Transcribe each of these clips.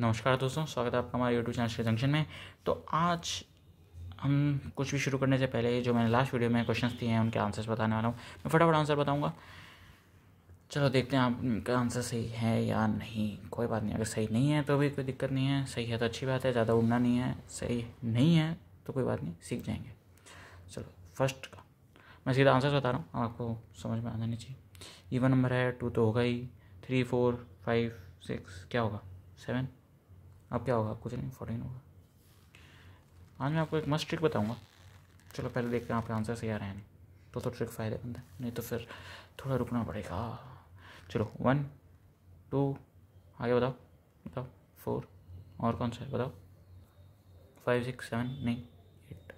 नमस्कार दोस्तों स्वागत है आपका हमारे यूट्यूब चैनल के जंक्शन में तो आज हम कुछ भी शुरू करने से पहले जो मैंने लास्ट वीडियो में क्वेश्चंस दिए हैं उनके आंसर्स बताने वाला हूँ मैं फटाफट आंसर बताऊँगा चलो देखते हैं आपका आंसर सही है या नहीं कोई बात नहीं अगर सही नहीं है तो भी कोई दिक्कत नहीं है सही है तो अच्छी बात है ज़्यादा उड़ना नहीं है सही नहीं है तो कोई बात नहीं सीख जाएंगे चलो फर्स्ट का मैं सीधा आंसर बता रहा हूँ आपको समझ में आ जाना चाहिए ईवन नंबर है टू तो होगा ही थ्री फोर फाइव सिक्स क्या होगा सेवन अब क्या होगा कुछ नहीं फोर्टीन होगा आज मैं आपको एक मस्त ट्रिक बताऊँगा चलो पहले देखते हैं आपके आंसर सही आ रहे हैं तो तो ट्रिक फ़ायदेमंद है नहीं तो फिर थोड़ा रुकना पड़ेगा चलो वन टू आगे बताओ बताओ फोर और कौन सा है बताओ फाइव सिक्स सेवन नहीं एट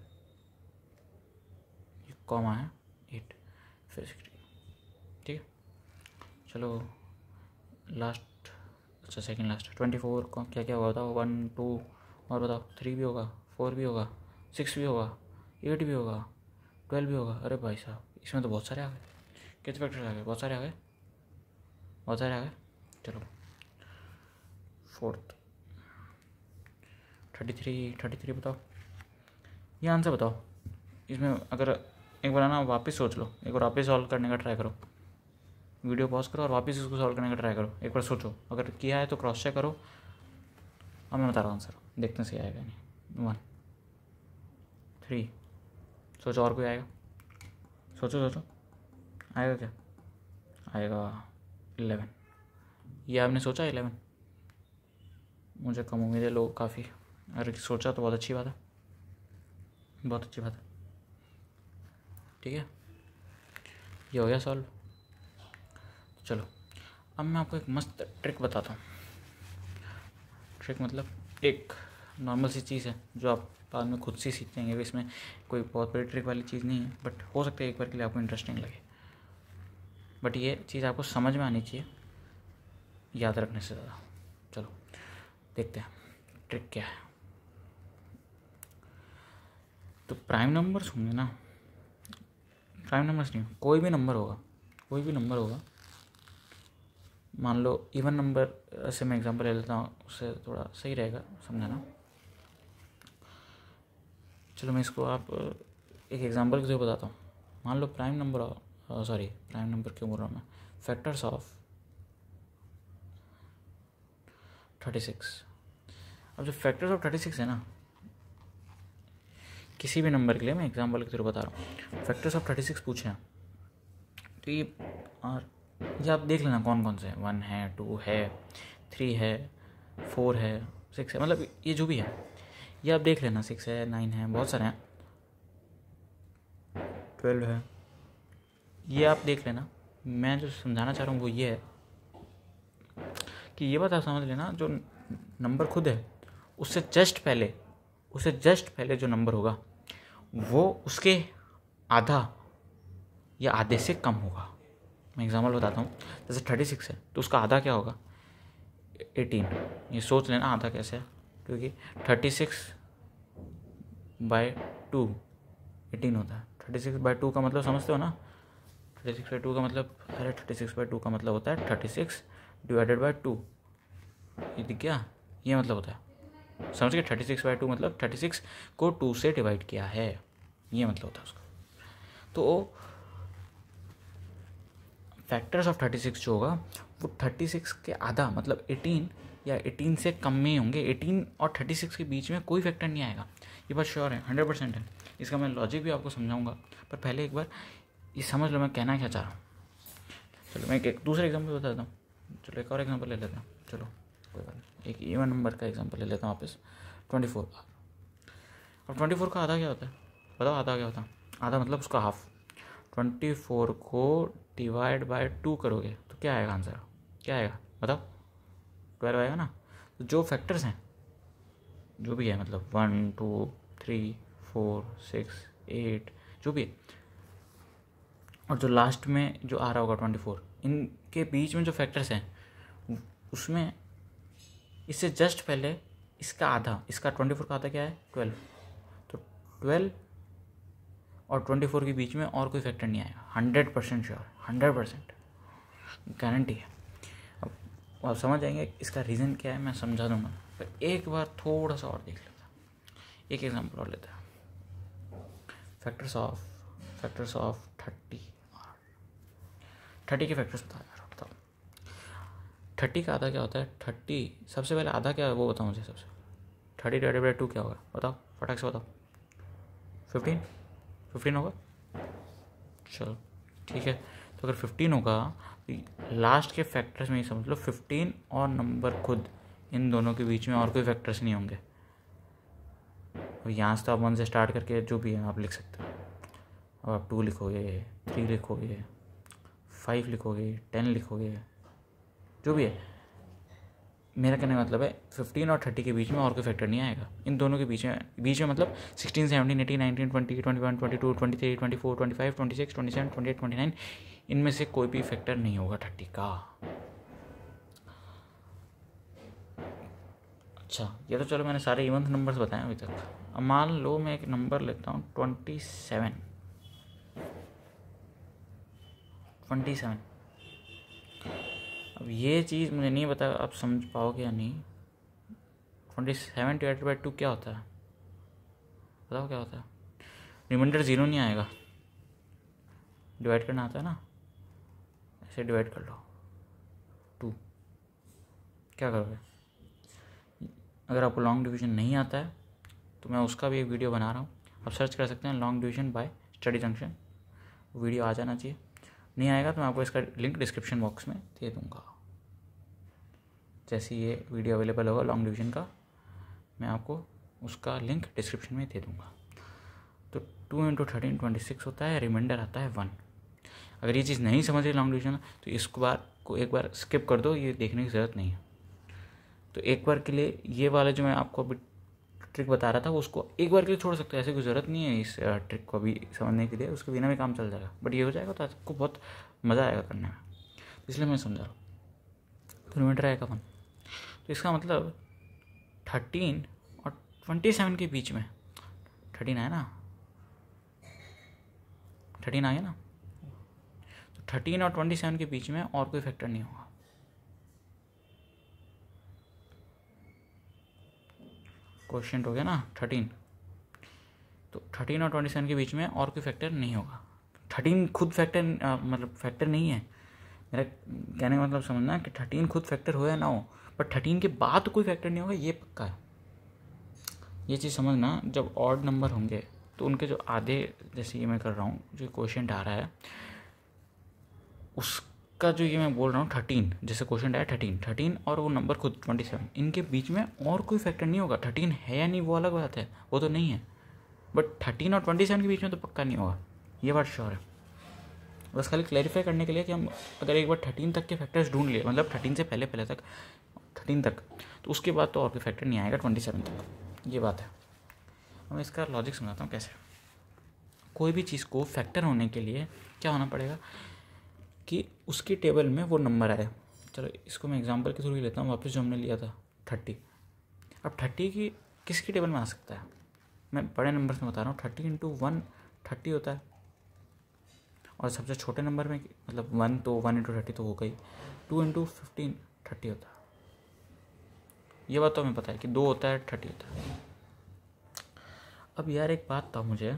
ये आया एट फिर सिक्स ठीक है चलो लास्ट अच्छा सेकेंड लास्ट ट्वेंटी फोर क्या क्या होगा बताओ वन टू और बताओ थ्री भी होगा फोर भी होगा सिक्स भी होगा एट भी होगा ट्वेल्व भी होगा अरे भाई साहब इसमें तो बहुत सारे आ गए कितने फैक्टर्स आ गए बहुत सारे आ गए बहुत सारे आ गए चलो fourth thirty three thirty three बताओ ये आंसर बताओ इसमें अगर एक बार ना वापस सोच लो एक बार वापस सॉल्व करने का ट्राई करो वीडियो पॉज करो और वापस इसको सॉल्व करने का ट्राई करो एक बार सोचो अगर किया है तो क्रॉस चेक करो और मैं बता रहा हूँ आंसर देखते सही आएगा नहीं वन थ्री सोचो और कोई आएगा सोचो सोचो आएगा क्या आएगा इलेवन ये आपने सोचा इलेवन मुझे कम उम्मीद है लोग काफ़ी अगर सोचा तो बहुत अच्छी बात है बहुत अच्छी बात है ठीक है ये हो गया सॉल्व चलो अब मैं आपको एक मस्त ट्रिक बताता हूँ ट्रिक मतलब एक नॉर्मल सी चीज़ है जो आप बाद में खुद से सीख जाएंगे इसमें कोई बहुत बड़ी ट्रिक वाली चीज़ नहीं है बट हो सकता है एक बार के लिए आपको इंटरेस्टिंग लगे बट ये चीज़ आपको समझ में आनी चाहिए याद रखने से ज़्यादा चलो देखते हैं ट्रिक क्या है तो प्राइम नंबर्स होंगे ना प्राइम नंबर्स नहीं कोई भी नंबर होगा कोई भी नंबर होगा मान लो इवन नंबर से मैं एग्जांपल ले लेता हूँ उससे थोड़ा सही रहेगा समझाना चलो मैं इसको आप एक एग्जांपल के जरिए बताता हूँ मान लो prime number sorry prime number क्यों बोल रहा हूँ मैं फैक्टर्स ऑफ थर्टी सिक्स अब जो फैक्टर्स ऑफ थर्टी सिक्स है ना किसी भी नंबर के लिए मैं एग्जांपल के थ्रू बता रहा हूँ फैक्टर्स ऑफ थर्टी सिक्स पूछें तो ये आर ये आप देख लेना कौन कौन से हैं वन है टू है थ्री है फोर है सिक्स है मतलब ये जो भी है ये आप देख लेना सिक्स है नाइन है बहुत सारे हैं ट्वेल्व है ये आप देख लेना मैं जो समझाना चाह रहा हूँ वो ये है कि ये बात आप समझ लेना जो नंबर खुद है उससे जस्ट पहले उससे जस्ट पहले जो नंबर होगा वो उसके आधा या आधे से कम होगा मैं एग्जाम्पल बताता हूँ जैसे थर्टी सिक्स है तो उसका आधा क्या होगा एटीन ये सोच लेना आधा कैसे है क्योंकि thirty six by two eighteen होता है थर्टी सिक्स बाई टू का मतलब समझते हो ना थर्टी सिक्स बाई टू का मतलब अरे थर्टी सिक्स बाई टू का मतलब होता है thirty six divided by two ये दिख गया ये मतलब होता है समझ गए थर्टी सिक्स बाई टू मतलब थर्टी सिक्स को टू से डिवाइड किया है ये मतलब होता है उसका तो फैक्टर्स ऑफ थर्टी सिक्स जो होगा वो थर्टी सिक्स के आधा मतलब एटीन या एटीन से कम में होंगे एटीन और थर्टी सिक्स के बीच में कोई फैक्टर नहीं आएगा ये बात श्योर है हंड्रेड परसेंट है इसका मैं लॉजिक भी आपको समझाऊंगा पर पहले एक बार ये समझ लो मैं कहना क्या चाह रहा हूँ चलो मैं एक दूसरा एग्जाम्पल बता देता हूँ चलो एक और एग्जाम्पल ले लेते हैं चलो कोई बात नहीं एक ईवन नंबर का एग्जाम्पल ले लेता हूँ वापस ट्वेंटी फोर का अब ट्वेंटी फोर का आधा क्या होता है बताओ आधा क्या होता है आधा मतलब उसका हाफ ट्वेंटी फोर को डिवाइड बाय टू करोगे तो क्या आएगा आंसर क्या आएगा बताओ ट्वेल्व आएगा ना तो जो फैक्टर्स हैं जो भी है मतलब one two three four six eight जो भी है और जो लास्ट में जो आ रहा होगा ट्वेंटी फोर इनके बीच में जो फैक्टर्स हैं उसमें इससे जस्ट पहले इसका आधा इसका ट्वेंटी फोर का आधा क्या है ट्वेल्व तो ट्वेल्व और ट्वेंटी फोर के बीच में और कोई फैक्टर नहीं आएगा hundred percent sure hundred percent guarantee है अब आप समझ जाएंगे इसका रीज़न क्या है मैं समझा दूंगा पर एक बार थोड़ा सा और देख लेता एक एग्जाम्पल और लेता factors of factors of thirty thirty के फैक्टर्स बता रहा हूँ थर्टी का आधा क्या होता है थर्टी सबसे पहले आधा क्या है वो बताओ मुझे सबसे थर्टी डिवाइडेड बाई टू क्या होगा बताओ फटाक से बताओ फिफ्टीन फिफ्टीन होगा चलो ठीक है तो अगर फिफ्टीन होगा तो लास्ट के फैक्टर्स में ही समझ लो फिफ्टीन और नंबर खुद इन दोनों के बीच में और कोई फैक्टर्स नहीं होंगे और यहाँ से तो आप वन से स्टार्ट करके जो भी है आप लिख सकते हो अब आप टू लिखोगे थ्री लिखोगे फाइव लिखोगे टेन लिखोगे जो भी है मेरा कहने का मतलब है फिफ्टीन और थर्टी के बीच में और कोई फैक्टर नहीं आएगा इन दोनों के बीच में बीच में मतलब sixteen seventeen eighteen nineteen twenty twenty one twenty two twenty three twenty four twenty five twenty six twenty seven twenty eight twenty nine इनमें से कोई भी फैक्टर नहीं होगा थर्टी का अच्छा ये तो चलो मैंने सारे इवंथ नंबर्स बताए अभी तक अब मान लो मैं एक नंबर लेता हूँ ट्वेंटी सेवन ट्वेंटी सेवन अब ये चीज़ मुझे नहीं पता आप समझ पाओगे या नहीं twenty seven divide by two क्या होता है बताओ क्या होता है रिमाइंडर ज़ीरो नहीं आएगा डिवाइड करना आता है ना ऐसे डिवाइड कर लो टू क्या करोगे अगर आपको लॉन्ग डिवीजन नहीं आता है तो मैं उसका भी एक वीडियो बना रहा हूँ आप सर्च कर सकते हैं long division by study junction video आ जाना चाहिए नहीं आएगा तो मैं आपको इसका लिंक डिस्क्रिप्शन बॉक्स में दे दूँगा जैसे ये वीडियो अवेलेबल होगा लॉन्ग डिवीजन का मैं आपको उसका लिंक डिस्क्रिप्शन में दे दूँगा तो two into thirteen twenty six होता है रिमाइंडर आता है वन अगर ये चीज़ नहीं समझ रही लॉन्ग डिवीजन तो इसको बार को एक बार स्किप कर दो ये देखने की ज़रूरत नहीं है तो एक बार के लिए ये वाला जो मैं आपको अभी ट्रिक बता रहा था वो उसको एक बार के लिए छोड़ सकते हो ऐसी कोई ज़रूरत नहीं है इस ट्रिक को अभी समझने के लिए उसके बिना भी काम चल जाएगा बट ये हो जाएगा तो आपको बहुत मज़ा आएगा करने में इसलिए मैं समझा रहा हूँ तो रिमाइंडर आएगा वन तो इसका मतलब थर्टीन और ट्वेंटी सेवन के बीच में थर्टीन आया ना थर्टीन आ गया ना तो थर्टीन और ट्वेंटी सेवन के बीच में और कोई फैक्टर नहीं होगा क्वेश्चन हो गया ना थर्टीन तो थर्टीन और ट्वेंटी सेवन के बीच में और कोई फैक्टर नहीं होगा थर्टीन खुद फैक्टर मतलब फैक्टर नहीं है मेरा कहने का मतलब समझना कि थर्टीन खुद फैक्टर हो या ना हो पर थर्टीन के बाद तो कोई फैक्टर नहीं होगा ये पक्का है ये चीज़ समझना जब ऑड नंबर होंगे तो उनके जो आधे जैसे ये मैं कर रहा हूँ जो क्वेश्चन आ रहा है उसका जो ये मैं बोल रहा हूँ थर्टीन जैसे क्वेश्चन आया थर्टीन थर्टीन और वो नंबर खुद ट्वेंटी सेवन इनके बीच में और कोई फैक्टर नहीं होगा थर्टीन है या नहीं वो अलग बात है वो तो नहीं है बट थर्टीन और ट्वेंटी सेवन के बीच में तो पक्का नहीं होगा ये बात श्योर है बस खाली क्लैरिफाई करने के लिए कि हम अगर एक बार थर्टीन तक के फैक्टर्स ढूंढ लिए मतलब थर्टीन से पहले पहले तक थर्टीन तक तो उसके बाद तो और कोई फैक्टर नहीं आएगा ट्वेंटी सेवन तक ये बात है मैं इसका लॉजिक समझाता हूँ कैसे कोई भी चीज़ को फैक्टर होने के लिए क्या होना पड़ेगा कि उसकी टेबल में वो नंबर आए चलो इसको मैं एग्जांपल के थ्रू ही लेता हूँ वापस जो हमने लिया था थर्टी अब थर्टी की किसकी टेबल में आ सकता है मैं बड़े नंबर से बता रहा हूँ थर्टी इंटू वन थर्टी होता है और सबसे छोटे नंबर में मतलब वन तो वन इंटू थर्टी तो हो गई टू इंटू फिफ्टीन थर्टी होता ये बात तो हमें पता है कि दो होता है थर्टी होता है अब यार एक बात था मुझे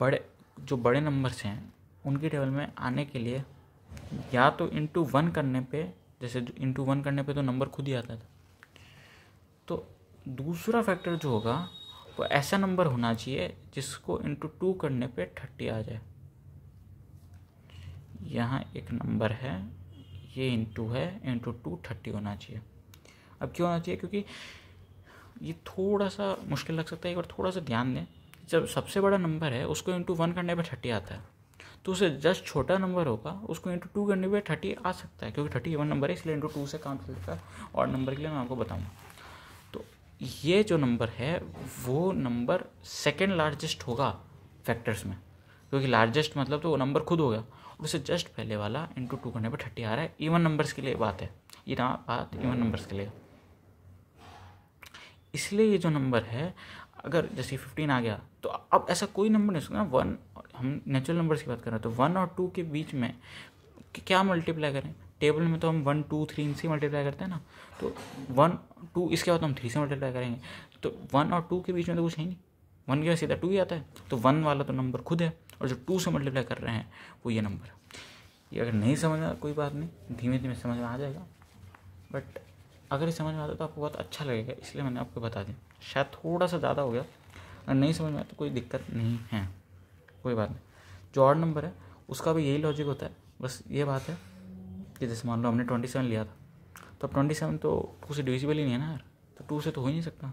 बड़े जो बड़े नंबर्स हैं उनकी टेबल में आने के लिए या तो इंटू वन करने पे जैसे इंटू वन करने पे तो नंबर खुद ही आता था तो दूसरा फैक्टर जो होगा वो ऐसा नंबर होना चाहिए जिसको इंटू टू करने पे थर्टी आ जाए यहाँ एक नंबर है ये इंटू है इंटू टू थर्टी होना चाहिए अब क्यों होना चाहिए क्योंकि ये थोड़ा सा मुश्किल लग सकता है एक बार थोड़ा सा ध्यान दें जब सबसे बड़ा नंबर है उसको इंटू वन करने पर थर्टी आता है तो उसे जस्ट छोटा नंबर होगा उसको इंटू टू करने पर थर्टी आ सकता है क्योंकि थर्टी वन नंबर है इसलिए इंटू टू से काम सकता है और नंबर के लिए मैं आपको बताऊँगा तो ये जो नंबर है वो नंबर सेकेंड लार्जेस्ट होगा फैक्टर्स में क्योंकि लार्जेस्ट मतलब तो वो नंबर खुद होगा उससे जस्ट पहले वाला इंटू टू करने पर थर्टी आ रहा है इवन नंबर्स के लिए बात है ये ना बात इवन नंबर्स के लिए इसलिए ये जो नंबर है अगर जैसे फिफ्टीन आ गया तो अब ऐसा कोई नंबर नहीं सकता ना वन हम नेचुरल नंबर्स की बात कर रहे हैं तो वन और टू के बीच में क्या मल्टीप्लाई करें टेबल में तो हम वन टू थ्री इनसे मल्टीप्लाई करते हैं ना तो वन टू इसके बाद तो हम थ्री से मल्टीप्लाई करेंगे तो वन और टू के बीच में तो कुछ है नहीं वन के सीधा टू ही आता है तो वन वाला तो नंबर खुद है और जो टू से मल्टीप्लाई कर रहे हैं वो ये नंबर ये अगर नहीं समझ में कोई बात नहीं धीमे धीमे समझ में आ जाएगा बट अगर ये समझ में आता तो आपको बहुत अच्छा लगेगा इसलिए मैंने आपको बता दिया शायद थोड़ा सा ज़्यादा हो गया अगर नहीं समझ में आया तो कोई दिक्कत नहीं है कोई बात नहीं जो ऑड नंबर है उसका भी यही लॉजिक होता है बस ये बात है कि जैसे मान लो हमने ट्वेंटी सेवन लिया था तो अब ट्वेंटी सेवन तो टू से डिविजिबल ही नहीं है ना यार तो टू से तो हो ही नहीं सकता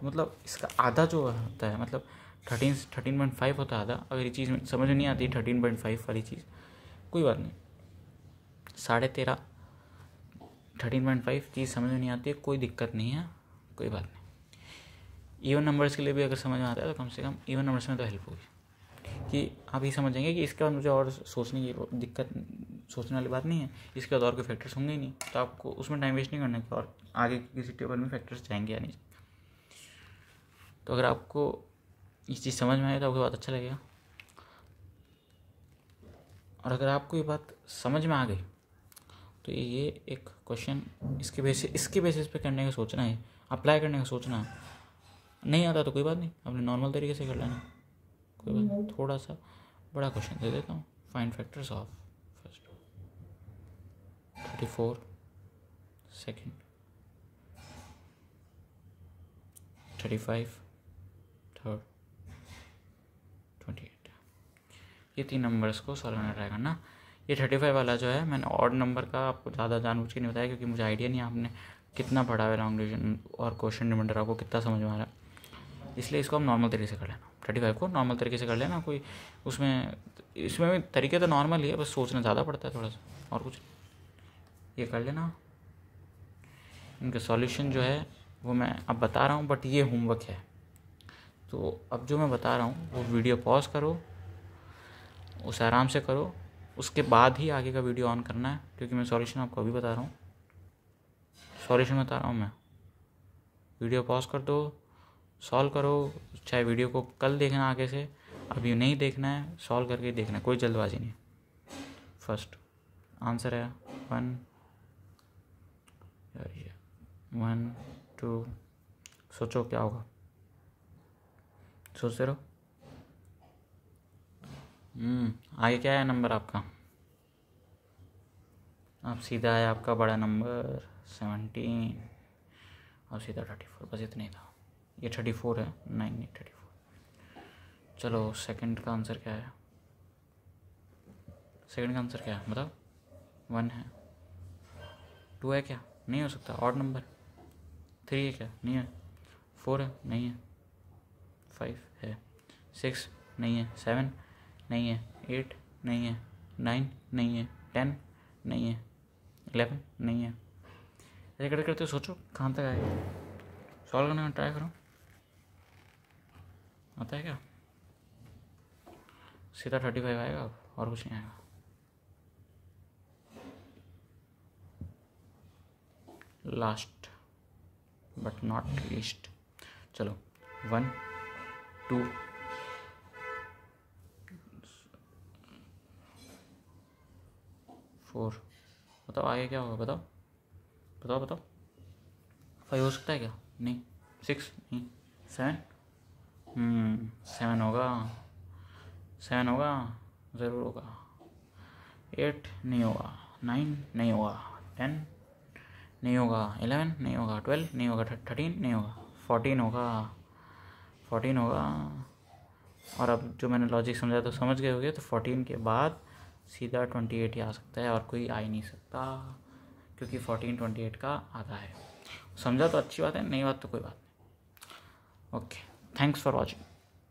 तो मतलब इसका आधा जो होता है मतलब थर्टीन थर्टीन पॉइंट फाइव होता आधा अगर ये चीज़ में समझ में नहीं आती थर्टीन पॉइंट फाइव वाली चीज़ कोई बात नहीं साढ़े तेरह थर्टीन पॉइंट फाइव चीज़ समझ में नहीं आती कोई दिक्कत नहीं है कोई बात नहीं ईवन नंबर्स के लिए भी अगर समझ में आता है तो कम से कम ईवन नंबर्स में तो हेल्प होगी कि आप ये समझेंगे कि इसके बाद मुझे और सोचने की दिक्कत सोचने वाली बात नहीं है इसके बाद और कोई फैक्टर्स होंगे ही नहीं तो आपको उसमें टाइम वेस्ट नहीं करना कि और आगे किसी टेबल में फैक्टर्स जाएंगे या नहीं तो अगर आपको ये चीज़ समझ में आए तो आपको बहुत अच्छा लगेगा और अगर आपको ये बात समझ में आ गई तो ये एक क्वेश्चन इसके बेसिस इसके बेसिस पे करने का सोचना है अप्लाई करने का सोचना है नहीं आता तो कोई बात नहीं आपने नॉर्मल तरीके से कर लेना कोई बात नहीं। थोड़ा सा बड़ा क्वेश्चन दे देता हूँ find factors of first thirty four second thirty five third twenty eight ये तीन नंबर्स को सॉल्व करना ट्राई करना ये थर्टी फाइव वाला जो है मैंने ऑड नंबर का आपको ज़्यादा जानबूझ के नहीं बताया क्योंकि मुझे आइडिया नहीं आपने कितना पढ़ा हुआ लॉन्ग डिविजन और क्वेश्चन रिमाइंडर आपको कितना समझ में आ रहा है इसलिए इसको हम नॉर्मल तरीके से कर लेना थर्टी फाइव को नॉर्मल तरीके से कर लेना कोई उसमें इसमें भी तरीके तो नॉर्मल ही है बस सोचना ज़्यादा पड़ता है थोड़ा सा और कुछ ये कर लेना इनका सॉल्यूशन जो है वो मैं अब बता रहा हूँ बट ये होमवर्क है तो अब जो मैं बता रहा हूँ वो वीडियो पॉज करो उसे आराम से करो उसके बाद ही आगे का वीडियो ऑन करना है क्योंकि मैं सॉल्यूशन आपको अभी बता रहा हूँ सॉल्यूशन बता रहा हूँ मैं वीडियो पॉज कर दो सॉल्व करो चाहे वीडियो को कल देखना आगे से अभी नहीं देखना है सॉल्व करके देखना है कोई जल्दबाजी नहीं फर्स्ट आंसर है वन वन टू सोचो क्या होगा सोचते रहो हम्म, आगे क्या है नंबर आपका अब सीधा है आपका बड़ा नंबर सेवनटीन अब सीधा थर्टी फोर बस इतना ही था ये थर्टी फोर है नाइन नहीं थर्टी फोर चलो सेकंड का आंसर क्या है सेकंड का आंसर क्या है बताओ वन है टू है क्या नहीं हो सकता और नंबर थ्री है क्या नहीं है फोर है नहीं है फाइव है सिक्स नहीं है सेवन नहीं है एट नहीं है नाइन नहीं है टेन नहीं है एलेवन नहीं है ऐसे करते करते सोचो कहाँ तक आएगा सॉल्व करने में ट्राई करो आता है क्या सीधा थर्टी फाइव आएगा और कुछ नहीं आएगा लास्ट बट नॉट लीस्ट चलो वन टू फोर बताओ आगे क्या होगा बताओ बताओ बताओ फाइव हो सकता है क्या नहीं सिक्स नहीं सेवन सेवन hmm, होगा सेवन होगा ज़रूर होगा एट नहीं होगा नाइन नहीं होगा टेन नहीं होगा एलेवन नहीं होगा ट्वेल्व नहीं होगा थर्टीन नहीं होगा फोर्टीन होगा फोर्टीन होगा और अब जो मैंने लॉजिक समझाया तो समझ गए होगे तो फोर्टीन के बाद सीधा ट्वेंटी एट ही आ सकता है और कोई आ ही नहीं सकता क्योंकि फोर्टीन ट्वेंटी एट का आधा है समझा तो अच्छी बात है नहीं बात तो कोई बात नहीं ओके थैंक्स फॉर वॉचिंग